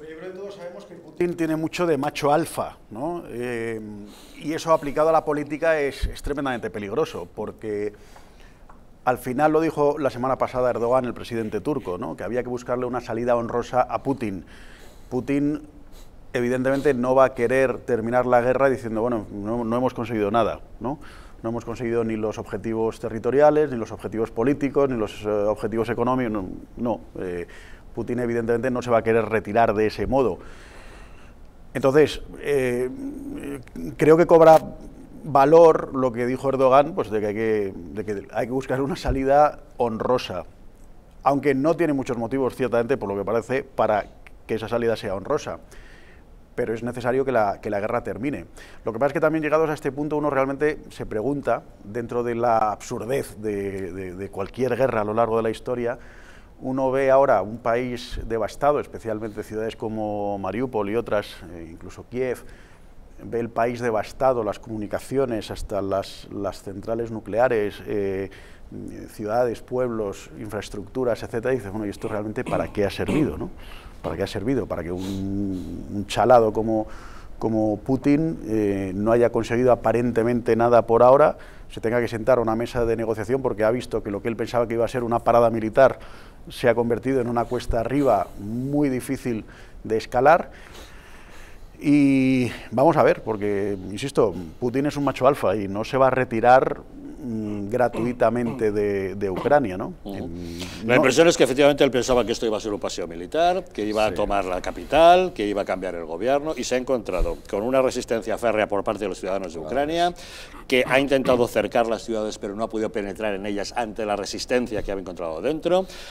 Yo creo que todos sabemos que Putin tiene mucho de macho alfa, ¿no? Eh, y eso aplicado a la política es, extremadamente tremendamente peligroso, porque al final lo dijo la semana pasada Erdogan, el presidente turco, ¿no? Que había que buscarle una salida honrosa a Putin. Putin evidentemente no va a querer terminar la guerra diciendo, bueno, no, hemos conseguido nada, ¿no? No hemos conseguido ni los objetivos territoriales, ni los objetivos políticos, ni los eh, objetivos económicos, no. no eh, Putin evidentemente no se va a querer retirar de ese modo. Entonces, eh, creo que cobra valor lo que dijo Erdogan, pues de que, hay que, buscar una salida honrosa, aunque no tiene muchos motivos, ciertamente, por lo que parece, para que esa salida sea honrosa pero es necesario que la, guerra termine. Lo que pasa es que también llegados a este punto uno realmente se pregunta, dentro de la absurdez de, cualquier guerra a lo largo de la historia, uno ve ahora un país devastado, especialmente ciudades como Mariupol y otras, eh, incluso Kiev, ve el país devastado, las comunicaciones, hasta las, centrales nucleares, eh, ciudades, pueblos, infraestructuras, etcétera, y dices, bueno, ¿y esto realmente para qué ha servido? ¿Para qué ha servido? Para que un, chalado como, como Putin eh, no haya conseguido aparentemente nada por ahora, se tenga que sentar a una mesa de negociación porque ha visto que lo que él pensaba que iba a ser una parada militar se ha convertido en una cuesta arriba muy difícil de escalar. Y vamos a ver, porque, insisto, Putin es un macho alfa y no se va a retirar mm, gratuitamente de, de, Ucrania, ¿no? la impresión es que efectivamente él pensaba que esto iba a ser un paseo militar, que iba a tomar la capital, que iba a cambiar el gobierno y se ha encontrado con una resistencia férrea por parte de los ciudadanos de Ucrania, que ha intentado cercar las ciudades pero no ha podido penetrar en ellas ante la resistencia que había encontrado dentro,